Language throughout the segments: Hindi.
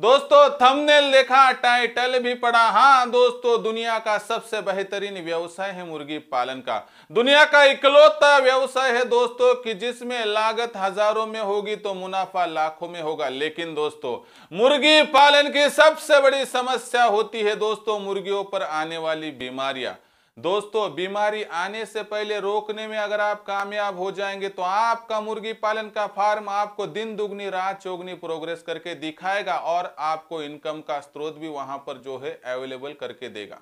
दोस्तों थंबनेल देखा टाइटल भी पढ़ा हाँ दोस्तों दुनिया का सबसे बेहतरीन व्यवसाय है मुर्गी पालन का दुनिया का इकलौता व्यवसाय है दोस्तों कि जिसमें लागत हजारों में होगी तो मुनाफा लाखों में होगा लेकिन दोस्तों मुर्गी पालन की सबसे बड़ी समस्या होती है दोस्तों मुर्गियों पर आने वाली बीमारियां दोस्तों बीमारी आने से पहले रोकने में अगर आप कामयाब हो जाएंगे तो आपका मुर्गी पालन का फार्म आपको दिन दुगनी रात चौगनी प्रोग्रेस करके दिखाएगा और आपको इनकम का स्रोत भी वहां पर जो है अवेलेबल करके देगा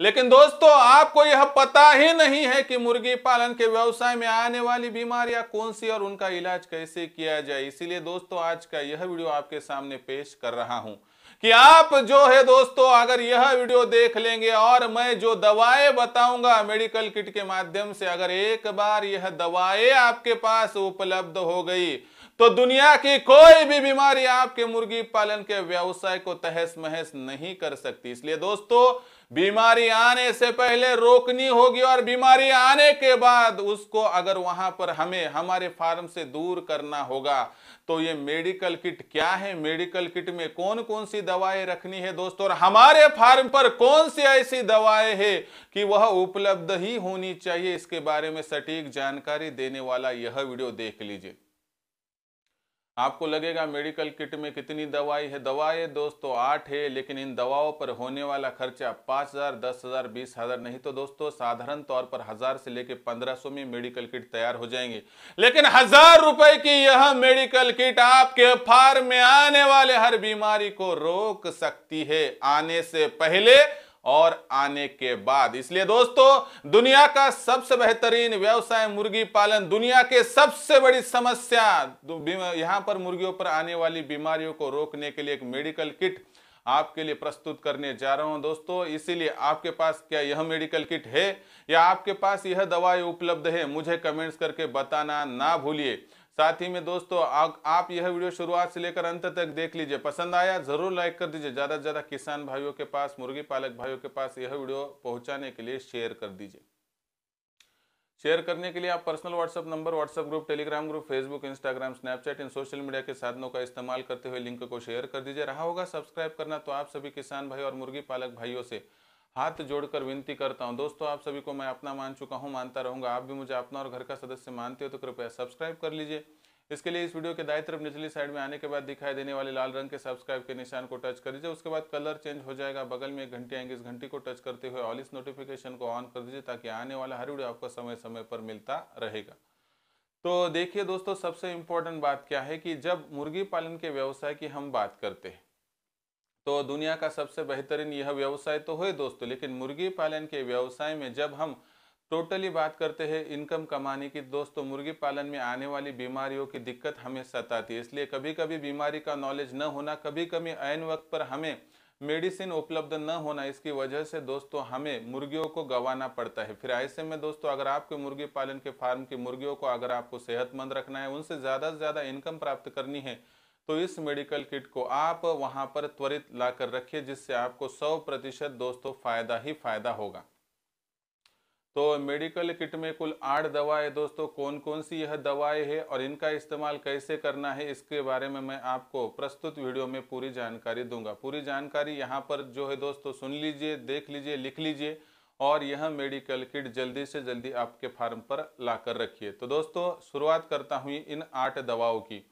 लेकिन दोस्तों आपको यह पता ही नहीं है कि मुर्गी पालन के व्यवसाय में आने वाली बीमारियां कौन सी और उनका इलाज कैसे किया जाए इसीलिए दोस्तों आज का यह वीडियो आपके सामने पेश कर रहा हूं कि आप जो है दोस्तों अगर यह वीडियो देख लेंगे और मैं जो दवाएं बताऊंगा मेडिकल किट के माध्यम से अगर एक बार यह दवाएं आपके पास उपलब्ध हो गई तो दुनिया की कोई भी बीमारी आपके मुर्गी पालन के व्यवसाय को तहस महस नहीं कर सकती इसलिए दोस्तों बीमारी आने से पहले रोकनी होगी और बीमारी आने के बाद उसको अगर वहां पर हमें हमारे फार्म से दूर करना होगा तो ये मेडिकल किट क्या है मेडिकल किट में कौन कौन सी दवाएं रखनी है दोस्तों और हमारे फार्म पर कौन सी ऐसी दवाएं है कि वह उपलब्ध ही होनी चाहिए इसके बारे में सटीक जानकारी देने वाला यह वीडियो देख लीजिए आपको लगेगा मेडिकल किट में कितनी दवाई है दवाएं दोस्तों आठ है लेकिन इन दवाओं पर होने वाला खर्चा पाँच हज़ार दस हज़ार बीस हज़ार नहीं तो दोस्तों साधारण तौर पर हज़ार से लेकर पंद्रह सौ में मेडिकल किट तैयार हो जाएंगे लेकिन हज़ार रुपए की यह मेडिकल किट आपके फार्म में आने वाले हर बीमारी को रोक सकती है आने से पहले और आने के बाद इसलिए दोस्तों दुनिया का सबसे बेहतरीन व्यवसाय मुर्गी पालन दुनिया के सबसे बड़ी समस्या यहां पर मुर्गियों पर आने वाली बीमारियों को रोकने के लिए एक मेडिकल किट आपके लिए प्रस्तुत करने जा रहा हूं दोस्तों इसीलिए आपके पास क्या यह मेडिकल किट है या आपके पास यह दवाई उपलब्ध है मुझे कमेंट्स करके बताना ना भूलिए साथ ही में दोस्तों आ, आप यह वीडियो शुरुआत से लेकर अंत तक देख लीजिए पसंद आया जरूर लाइक कर दीजिए ज़्यादा से ज़्यादा किसान भाइयों के पास मुर्गी पालक भाइयों के पास यह वीडियो पहुंचाने के लिए शेयर कर दीजिए शेयर करने के लिए आप personal WhatsApp number WhatsApp group Telegram group Facebook Instagram Snapchat इन सोशल मीडिया के साधनों का इस्तेमाल करते हुए लिंक को शेयर कर दीजिए रहा होगा सब्सक्राइब करना तो आप सभी किसान भाई और मुर्गी पालक भाइयों से हाथ जोड़कर विनती करता हूँ दोस्तों आप सभी को मैं अपना मान चुका हूँ मानता रहूंगा आप भी मुझे अपना और घर का सदस्य मानते हो तो कृपया सब्सक्राइब कर लीजिए इसके लिए इस वीडियो के दाएं तरफ निचली साइड में आने के बाद दिखाई देने वाले लाल रंग के सब्सक्राइब के निशान को टच कर दीजिए उसके बाद कलर चेंज हो जाएगा बगल में एक घंटी आएंगे इस घंटी को टच करते हुए ऑल इस नोटिफिकेशन को ऑन कर दीजिए ताकि आने वाला हर वीडियो आपको समय समय पर मिलता रहेगा तो देखिए दोस्तों सबसे इम्पोर्टेंट बात क्या है कि जब मुर्गी पालन के व्यवसाय की हम बात करते हैं तो दुनिया का सबसे बेहतरीन यह व्यवसाय तो है दोस्तों लेकिन मुर्गी पालन के व्यवसाय में जब हम टोटली बात करते हैं इनकम कमाने की दोस्तों तो मुर्गी पालन में आने वाली बीमारियों की दिक्कत हमें सताती है इसलिए कभी कभी बीमारी का नॉलेज न होना कभी कभी ऐन वक्त पर हमें मेडिसिन उपलब्ध न होना इसकी वजह से दोस्तों हमें मुर्गियों को गंवाना पड़ता है फिर ऐसे में दोस्तों अगर आपके मुर्गी पालन के फार्म की मुर्गियों को अगर आपको सेहतमंद रखना है उनसे ज़्यादा से ज़्यादा इनकम प्राप्त करनी है तो इस मेडिकल किट को आप वहां पर त्वरित ला कर रखिए जिससे आपको सौ प्रतिशत दोस्तों फायदा ही फायदा होगा तो मेडिकल किट में कुल आठ दवाएं दोस्तों कौन कौन सी यह दवाएं है और इनका इस्तेमाल कैसे करना है इसके बारे में मैं आपको प्रस्तुत वीडियो में पूरी जानकारी दूंगा पूरी जानकारी यहाँ पर जो है दोस्तों सुन लीजिए देख लीजिए लिख लीजिए और यह मेडिकल किट जल्दी से जल्दी आपके फार्म पर ला कर रखिए तो दोस्तों शुरुआत करता हूँ इन आठ दवाओं की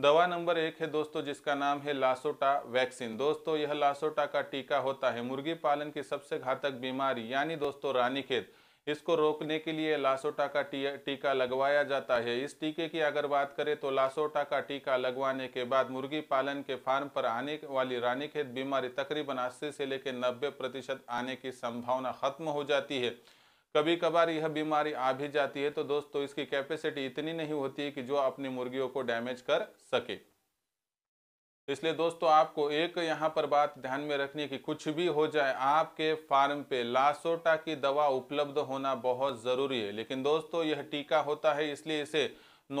दवा नंबर एक है दोस्तों जिसका नाम है लासोटा वैक्सीन दोस्तों यह लासोटा का टीका होता है मुर्गी पालन की सबसे घातक बीमारी यानी दोस्तों रानीखेत इसको रोकने के लिए लासोटा का टीका लगवाया जाता है इस टीके की अगर बात करें तो लासोटा का टीका लगवाने के बाद मुर्गी पालन के फार्म पर आने वाली रानीखेत बीमारी तकरीबन अस्सी से लेकर नब्बे प्रतिशत आने की संभावना खत्म हो जाती है कभी कभार यह बीमारी आ भी जाती है तो दोस्तों इसकी कैपेसिटी इतनी नहीं होती है कि जो अपनी मुर्गियों को डैमेज कर सके इसलिए दोस्तों आपको एक यहाँ पर बात ध्यान में रखनी है कि कुछ भी हो जाए आपके फार्म पे लासोटा की दवा उपलब्ध होना बहुत ज़रूरी है लेकिन दोस्तों यह टीका होता है इसलिए इसे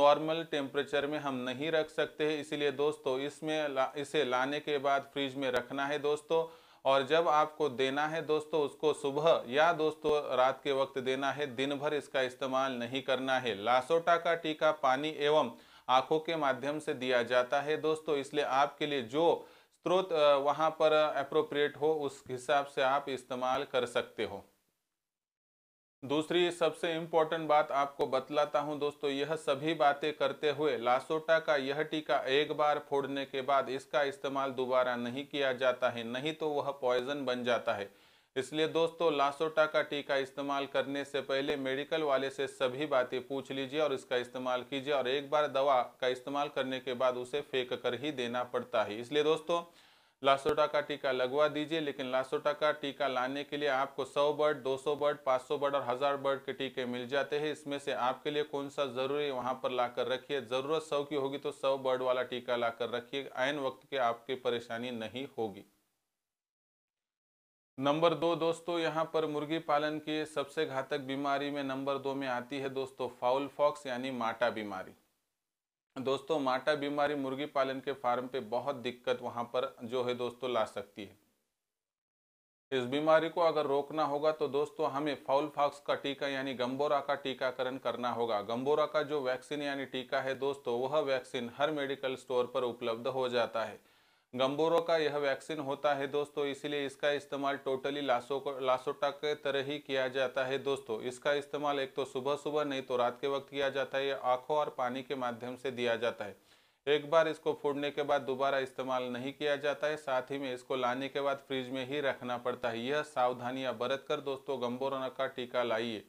नॉर्मल टेम्परेचर में हम नहीं रख सकते हैं इसीलिए दोस्तों इसमें ला, इसे लाने के बाद फ्रिज में रखना है दोस्तों और जब आपको देना है दोस्तों उसको सुबह या दोस्तों रात के वक्त देना है दिन भर इसका इस्तेमाल नहीं करना है लासोटा का टीका पानी एवं आंखों के माध्यम से दिया जाता है दोस्तों इसलिए आपके लिए जो स्रोत वहाँ पर अप्रोप्रिएट हो उस हिसाब से आप इस्तेमाल कर सकते हो दूसरी सबसे इम्पोर्टेंट बात आपको बतलाता हूं दोस्तों यह सभी बातें करते हुए लासोटा का यह टीका एक बार फोड़ने के बाद इसका इस्तेमाल दोबारा नहीं किया जाता है नहीं तो वह पॉइजन बन जाता है इसलिए दोस्तों लासोटा का टीका इस्तेमाल करने से पहले मेडिकल वाले से सभी बातें पूछ लीजिए और इसका इस्तेमाल कीजिए और एक बार दवा का इस्तेमाल करने के बाद उसे फेंक कर ही देना पड़ता है इसलिए दोस्तों लासोटा का टीका लगवा दीजिए लेकिन लासोटा का टीका लाने के लिए आपको 100 बर्ड 200 बर्ड 500 बर्ड और हजार बर्ड के टीके मिल जाते हैं इसमें से आपके लिए कौन सा ज़रूरी है वहाँ पर ला कर रखिए ज़रूरत 100 की होगी तो 100 बर्ड वाला टीका ला कर रखिए आयन वक्त के आपकी परेशानी नहीं होगी नंबर दो दोस्तों यहाँ पर मुर्गी पालन की सबसे घातक बीमारी में नंबर दो में आती है दोस्तों फाउल फॉक्स यानी माटा बीमारी दोस्तों माटा बीमारी मुर्गी पालन के फार्म पे बहुत दिक्कत वहाँ पर जो है दोस्तों ला सकती है इस बीमारी को अगर रोकना होगा तो दोस्तों हमें फाउल फॉक्स का टीका यानी गंबोरा का टीकाकरण करना होगा गंबोरा का जो वैक्सीन यानी टीका है दोस्तों वह वैक्सीन हर मेडिकल स्टोर पर उपलब्ध हो जाता है गम्बोरो का यह वैक्सीन होता है दोस्तों इसीलिए इसका इस्तेमाल टोटली लासो को लासोटा के तरह ही किया जाता है दोस्तों इसका इस्तेमाल एक तो सुबह सुबह नहीं तो रात के वक्त किया जाता है या आँखों और पानी के माध्यम से दिया जाता है एक बार इसको फोड़ने के बाद दोबारा इस्तेमाल नहीं किया जाता है साथ ही में इसको लाने के बाद फ्रिज में ही रखना पड़ता है यह सावधानियाँ बरत कर दोस्तों गम्बोरोना का टीका लाइए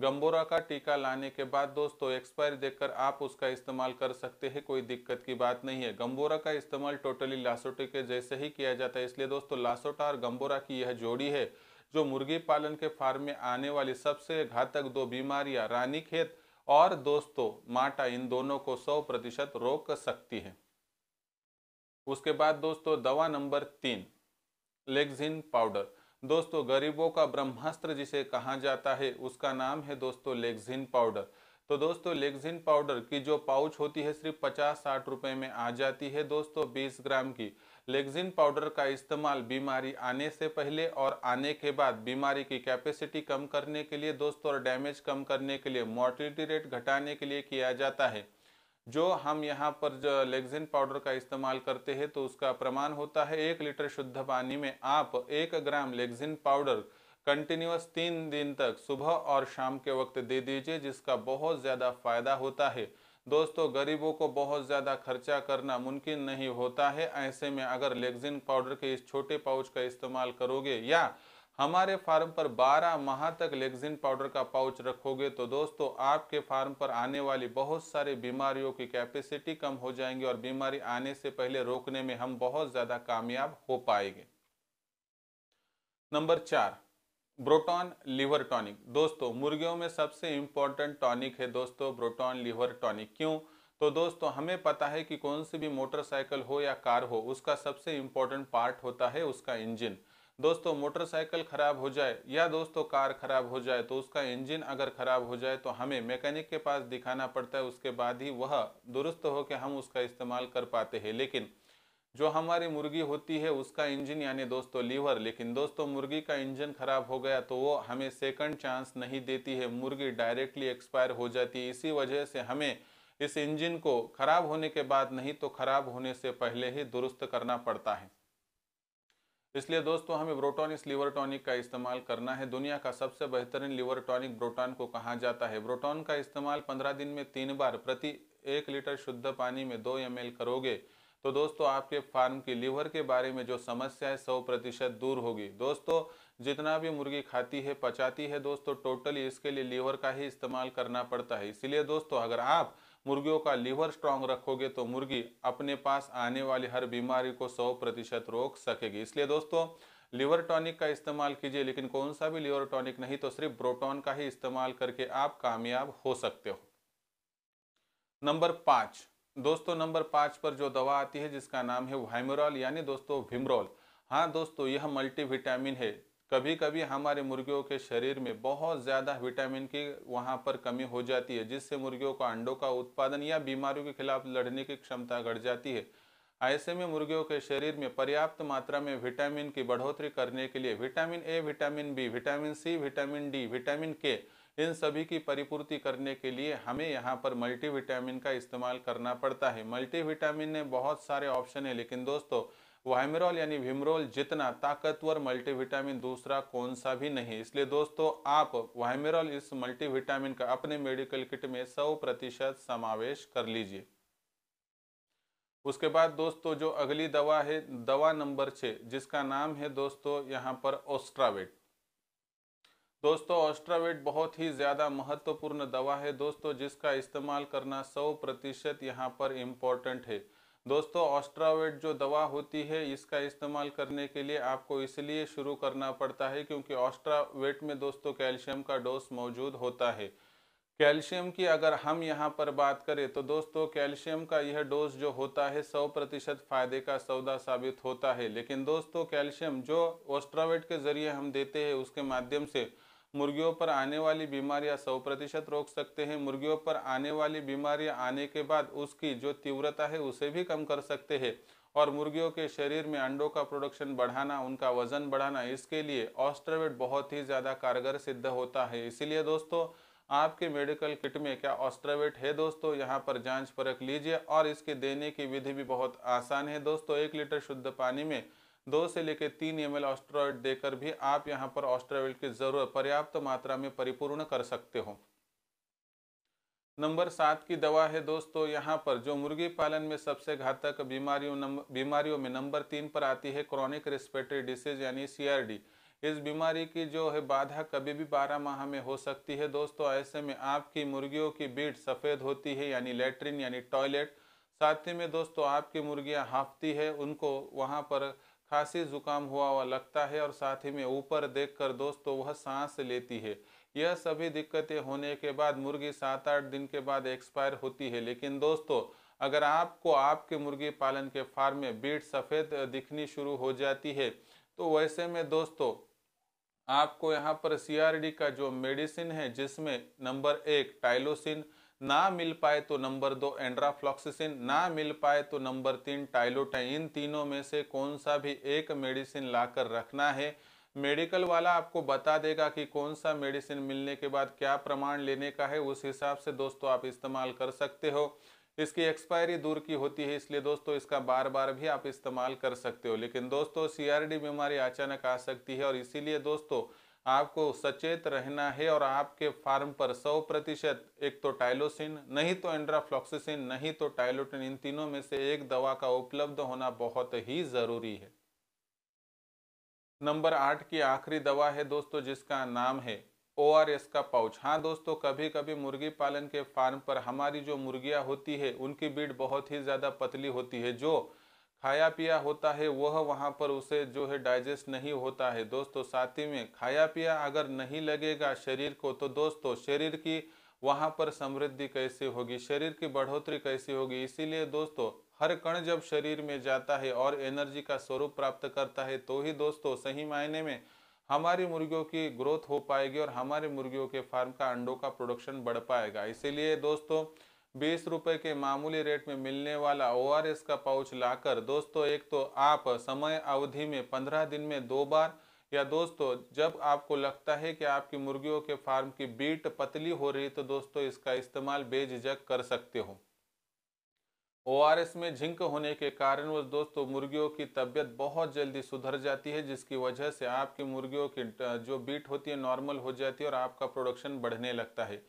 गम्बोरा का टीका लाने के बाद दोस्तों एक्सपायर देखकर आप उसका इस्तेमाल कर सकते हैं कोई दिक्कत की बात नहीं है गम्बोरा का इस्तेमाल टोटली लासोटे के जैसे ही किया जाता है इसलिए दोस्तों लासोटा और गम्बोरा की यह जोड़ी है जो मुर्गी पालन के फार्म में आने वाली सबसे घातक दो बीमारियां खेत और दोस्तों माटा इन दोनों को सौ प्रतिशत रोक सकती है उसके बाद दोस्तों दवा नंबर तीन लेग्जिन पाउडर दोस्तों गरीबों का ब्रह्मास्त्र जिसे कहा जाता है उसका नाम है दोस्तों लेग्जिन पाउडर तो दोस्तों लेग्जिन पाउडर की जो पाउच होती है सिर्फ पचास साठ रुपए में आ जाती है दोस्तों बीस ग्राम की लेग्जिन पाउडर का इस्तेमाल बीमारी आने से पहले और आने के बाद बीमारी की कैपेसिटी कम करने के लिए दोस्तों और डैमेज कम करने के लिए मोर्टिलिटी रेट घटाने के लिए किया जाता है जो हम यहाँ पर जो लेगजिन पाउडर का इस्तेमाल करते हैं तो उसका प्रमाण होता है एक लीटर शुद्ध पानी में आप एक ग्राम लेगजिन पाउडर कंटिन्यूस तीन दिन तक सुबह और शाम के वक्त दे दीजिए जिसका बहुत ज़्यादा फायदा होता है दोस्तों गरीबों को बहुत ज़्यादा खर्चा करना मुमकिन नहीं होता है ऐसे में अगर लेगजिन पाउडर के इस छोटे पाउच का इस्तेमाल करोगे या हमारे फार्म पर 12 माह तक लेगजिन पाउडर का पाउच रखोगे तो दोस्तों आपके फार्म पर आने वाली बहुत सारी बीमारियों की कैपेसिटी कम हो जाएंगी और बीमारी आने से पहले रोकने में हम बहुत ज़्यादा कामयाब हो पाएंगे नंबर चार ब्रोटॉन लीवर टॉनिक दोस्तों मुर्गियों में सबसे इम्पॉर्टेंट टॉनिक है दोस्तों ब्रोटॉन लीवर टॉनिक क्यों तो दोस्तों हमें पता है कि कौन सी भी मोटरसाइकिल हो या कार हो उसका सबसे इम्पोर्टेंट पार्ट होता है उसका इंजन दोस्तों मोटरसाइकिल खराब हो जाए या दोस्तों कार खराब हो जाए तो उसका इंजन अगर खराब हो जाए तो हमें मैकेनिक के पास दिखाना पड़ता है उसके बाद ही वह दुरुस्त हो के हम उसका इस्तेमाल कर पाते हैं लेकिन जो हमारी मुर्गी होती है उसका इंजन यानी दोस्तों लीवर लेकिन दोस्तों मुर्गी का इंजन खराब हो गया तो वो हमें सेकंड चांस नहीं देती है मुर्गी डायरेक्टली एक्सपायर हो जाती है इसी वजह से हमें इस इंजन को खराब होने के बाद नहीं तो खराब होने से पहले ही दुरुस्त करना पड़ता है इसलिए दोस्तों हमें ब्रोटॉन इस लीवर टॉनिक का इस्तेमाल करना है दुनिया का सबसे बेहतरीन लीवर टॉनिक ब्रोटॉन को कहा जाता है ब्रोटॉन का इस्तेमाल पंद्रह दिन में तीन बार प्रति एक लीटर शुद्ध पानी में दो एम करोगे तो दोस्तों आपके फार्म की लीवर के बारे में जो समस्या है सौ प्रतिशत दूर होगी दोस्तों जितना भी मुर्गी खाती है पचाती है दोस्तों टोटली इसके लिए लीवर का ही इस्तेमाल करना पड़ता है इसीलिए दोस्तों अगर आप मुर्गियों का लीवर स्ट्रांग रखोगे तो मुर्गी अपने पास आने वाली हर बीमारी को सौ प्रतिशत रोक सकेगी इसलिए दोस्तों लीवर टॉनिक का इस्तेमाल कीजिए लेकिन कौन सा भी लीवर टॉनिक नहीं तो सिर्फ ब्रोटॉन का ही इस्तेमाल करके आप कामयाब हो सकते हो नंबर पाँच दोस्तों नंबर पाँच पर जो दवा आती है जिसका नाम है वाइमरॉल यानी दोस्तों भिमरॉल हाँ दोस्तों यह मल्टीविटामिन है कभी कभी हमारे मुर्गियों के शरीर में बहुत ज़्यादा विटामिन की वहाँ पर कमी हो जाती है जिससे मुर्गियों का अंडों का उत्पादन या बीमारियों के खिलाफ लड़ने की क्षमता घट जाती है ऐसे में मुर्गियों के शरीर में पर्याप्त मात्रा में विटामिन की बढ़ोतरी करने के लिए vitamin A vitamin B vitamin C vitamin D vitamin K इन सभी की परिपूर्ति करने के लिए हमें यहाँ पर मल्टीविटामिन का इस्तेमाल करना पड़ता है मल्टीविटामिन में बहुत सारे ऑप्शन है लेकिन दोस्तों वाइमरॉल यानी विमरोल जितना ताकतवर मल्टीविटामिन दूसरा कौन सा भी नहीं इसलिए दोस्तों आप वाइमरॉल इस मल्टीविटामिन का अपने मेडिकल किट में सौ प्रतिशत समावेश कर लीजिए उसके बाद दोस्तों जो अगली दवा है दवा नंबर छः जिसका नाम है दोस्तों यहाँ पर ऑस्ट्रावेट दोस्तों ऑस्ट्रावेट बहुत ही ज़्यादा महत्वपूर्ण दवा है दोस्तों जिसका इस्तेमाल करना सौ प्रतिशत यहाँ पर इम्पॉर्टेंट है दोस्तों ऑस्ट्रावेट जो दवा होती है इसका इस्तेमाल करने के लिए आपको इसलिए शुरू करना पड़ता है क्योंकि ऑस्ट्रावेट में दोस्तों कैल्शियम का डोज मौजूद होता है कैल्शियम की अगर हम यहाँ पर बात करें तो दोस्तों कैल्शियम का यह डोज जो होता है सौ प्रतिशत फायदे का सौदा साबित होता है लेकिन दोस्तों कैल्शियम जो ऑस्ट्रावेट के जरिए हम देते हैं उसके माध्यम से मुर्गियों पर आने वाली बीमारियां सौ प्रतिशत रोक सकते हैं मुर्गियों पर आने वाली बीमारियां आने के बाद उसकी जो तीव्रता है उसे भी कम कर सकते हैं और मुर्गियों के शरीर में अंडों का प्रोडक्शन बढ़ाना उनका वजन बढ़ाना इसके लिए ऑस्ट्रावेट बहुत ही ज़्यादा कारगर सिद्ध होता है इसीलिए दोस्तों आपके मेडिकल किट में क्या ऑस्ट्रावेट है दोस्तों यहाँ पर जांच परख लीजिए और इसके देने की विधि भी बहुत आसान है दोस्तों एक लीटर शुद्ध पानी में दो से लेकर तीन एम एल देकर भी आप यहाँ पर ऑस्ट्रॉइड की जरूरत पर्याप्त मात्रा में परिपूर्ण कर सकते हो नंबर सात की दवा है दोस्तों यहाँ पर जो मुर्गी पालन में सबसे घातक बीमारियों बीमारियों में नंबर तीन पर आती है क्रॉनिक रिस्पेटरी डिसीज यानी सीआरडी इस बीमारी की जो है बाधा कभी भी 12 माह में हो सकती है दोस्तों ऐसे में आपकी मुर्गियों की बीट सफ़ेद होती है यानी लेटरिन यानी टॉयलेट साथ ही में दोस्तों आपकी मुर्गियाँ हाँफती है उनको वहाँ पर खांसी जुकाम हुआ हुआ लगता है और साथ ही में ऊपर देखकर दोस्तों तो वह सांस लेती है यह सभी दिक्कतें होने के बाद मुर्गी सात आठ दिन के बाद एक्सपायर होती है लेकिन दोस्तों अगर आपको आपके मुर्गी पालन के फार्म में बीट सफ़ेद दिखनी शुरू हो जाती है तो वैसे में दोस्तों आपको यहाँ पर सीआरडी का जो मेडिसिन है जिसमें नंबर एक टाइलोसिन ना मिल पाए तो नंबर दो एंड्राफ्लॉक्सिसिन ना मिल पाए तो नंबर तीन टाइलोटाइन इन तीनों में से कौन सा भी एक मेडिसिन लाकर रखना है मेडिकल वाला आपको बता देगा कि कौन सा मेडिसिन मिलने के बाद क्या प्रमाण लेने का है उस हिसाब से दोस्तों आप इस्तेमाल कर सकते हो इसकी एक्सपायरी दूर की होती है इसलिए दोस्तों इसका बार बार भी आप इस्तेमाल कर सकते हो लेकिन दोस्तों सीआरडी बीमारी अचानक आ सकती है और इसीलिए दोस्तों आपको सचेत रहना है और आपके फार्म पर 100 प्रतिशत एक तो टाइलोसिन नहीं तो एंड्राफ्लॉक्सिसिन नहीं तो टाइलोटिन इन तीनों में से एक दवा का उपलब्ध होना बहुत ही ज़रूरी है नंबर आठ की आखिरी दवा है दोस्तों जिसका नाम है ओ आर एस का पाउच हाँ दोस्तों कभी कभी मुर्गी पालन के फार्म पर हमारी जो मुर्गियाँ होती है उनकी बीट बहुत ही ज़्यादा पतली होती है जो खाया पिया होता है वह वहाँ पर उसे जो है डाइजेस्ट नहीं होता है दोस्तों साथ ही में खाया पिया अगर नहीं लगेगा शरीर को तो दोस्तों शरीर की वहाँ पर समृद्धि कैसे होगी शरीर की बढ़ोतरी कैसी होगी इसीलिए दोस्तों हर कण जब शरीर में जाता है और एनर्जी का स्वरूप प्राप्त करता है तो ही दोस्तों सही मायने में हमारी मुर्गियों की ग्रोथ हो पाएगी और हमारे मुर्गियों के फार्म का अंडों का प्रोडक्शन बढ़ पाएगा इसीलिए दोस्तों बीस रुपए के मामूली रेट में मिलने वाला एस का पाउच लाकर दोस्तों एक तो आप समय अवधि में पंद्रह दिन में दो बार या दोस्तों जब आपको लगता है कि आपकी मुर्गियों के फार्म की बीट पतली हो रही तो दोस्तों इसका इस्तेमाल बेझिझक कर सकते हो ओआरएस में झिंक होने के कारण वो दोस्तों मुर्गियों की तबीयत बहुत जल्दी सुधर जाती है जिसकी वजह से आपकी मुर्गियों की जो बीट होती है नॉर्मल हो जाती है और आपका प्रोडक्शन बढ़ने लगता है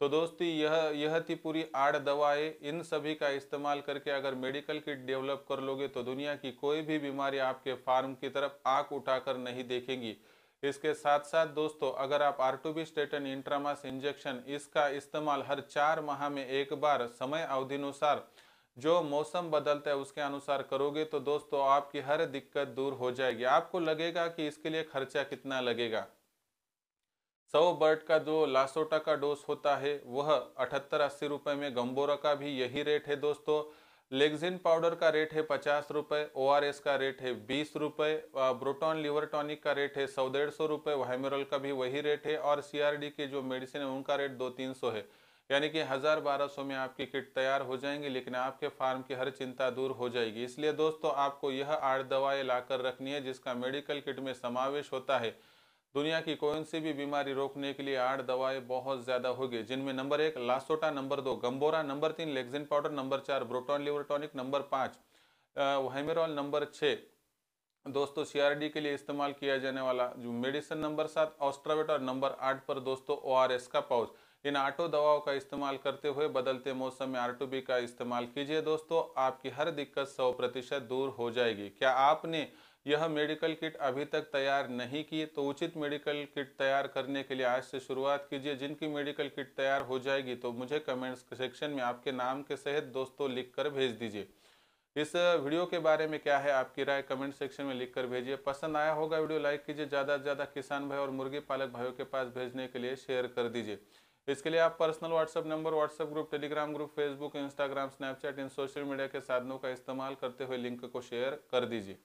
तो दोस्ती यह यह थी पूरी आड़ दवाएं इन सभी का इस्तेमाल करके अगर मेडिकल किट डेवलप कर लोगे तो दुनिया की कोई भी बीमारी आपके फार्म की तरफ आंख उठाकर नहीं देखेंगी इसके साथ साथ दोस्तों अगर आप बी स्टेटन इंट्रामास इंजेक्शन इसका इस्तेमाल हर चार माह में एक बार समय अवधि अनुसार जो मौसम बदलता है उसके अनुसार करोगे तो दोस्तों आपकी हर दिक्कत दूर हो जाएगी आपको लगेगा कि इसके लिए खर्चा कितना लगेगा सौ बर्ड का जो लासोटा का डोज होता है वह अठहत्तर अस्सी रुपये में गम्बोरा का भी यही रेट है दोस्तों लेग्जिन पाउडर का रेट है पचास रुपये ओ का रेट है बीस रुपये ब्रोटॉन लिवर टॉनिक का रेट है सौ डेढ़ सौ रुपये वाइमेरल का भी वही रेट है और सी के जो मेडिसिन है उनका रेट दो तीन सौ है यानी कि हज़ार बारह सौ में आपकी किट तैयार हो जाएंगी लेकिन आपके फार्म की हर चिंता दूर हो जाएगी इसलिए दोस्तों आपको यह आठ दवाएं लाकर रखनी है जिसका मेडिकल किट में समावेश होता है दुनिया की कौन सी भी बीमारी रोकने के लिए आठ दवाएं बहुत ज़्यादा होगी जिनमें नंबर एक लासोटा नंबर दो गंबोरा नंबर तीन लेग्जिन पाउडर नंबर चार ब्रोटोन लिवर टॉनिक नंबर पाँच हेमेरॉल नंबर छः दोस्तों सीआरडी के लिए इस्तेमाल किया जाने वाला जो मेडिसिन नंबर सात ऑस्ट्रावेट और नंबर आठ पर दोस्तों ओआरएस का पाउच इन आठों दवाओं का इस्तेमाल करते हुए बदलते मौसम में आर का इस्तेमाल कीजिए दोस्तों आपकी हर दिक्कत सौ प्रतिशत दूर हो जाएगी क्या आपने यह मेडिकल किट अभी तक तैयार नहीं की तो उचित मेडिकल किट तैयार करने के लिए आज से शुरुआत कीजिए जिनकी मेडिकल किट तैयार हो जाएगी तो मुझे कमेंट्स सेक्शन में आपके नाम के सहित दोस्तों लिख कर भेज दीजिए इस वीडियो के बारे में क्या है आपकी राय कमेंट सेक्शन में लिखकर भेजिए पसंद आया होगा वीडियो लाइक कीजिए ज़्यादा से ज़्यादा किसान भाई और मुर्गी पालक भाइयों के पास भेजने के लिए शेयर कर दीजिए इसके लिए आप personal WhatsApp number WhatsApp group Telegram group Facebook Instagram Snapchat इन सोशल मीडिया के साधनों का इस्तेमाल करते हुए लिंक को शेयर कर दीजिए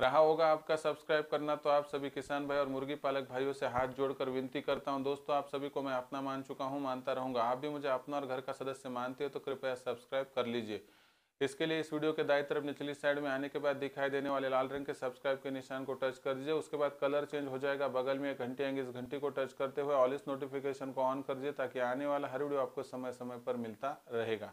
रहा होगा आपका सब्सक्राइब करना तो आप सभी किसान भाई और मुर्गी पालक भाइयों से हाथ जोड़कर विनती करता हूं दोस्तों आप सभी को मैं अपना मान चुका हूं मानता रहूंगा आप भी मुझे अपना और घर का सदस्य मानते हो तो कृपया सब्सक्राइब कर लीजिए इसके लिए इस वीडियो के दाई तरफ निचली साइड में आने के बाद दिखाई देने वाले लाल रंग के सब्सक्राइब के निशान को टच कर दीजिए उसके बाद कलर चेंज हो जाएगा बगल में एक घंटी आएंगे इस घंटी को टच करते हुए ऑल इस नोटिफिकेशन को ऑन कर दीजिए ताकि आने वाला हर वीडियो आपको समय समय पर मिलता रहेगा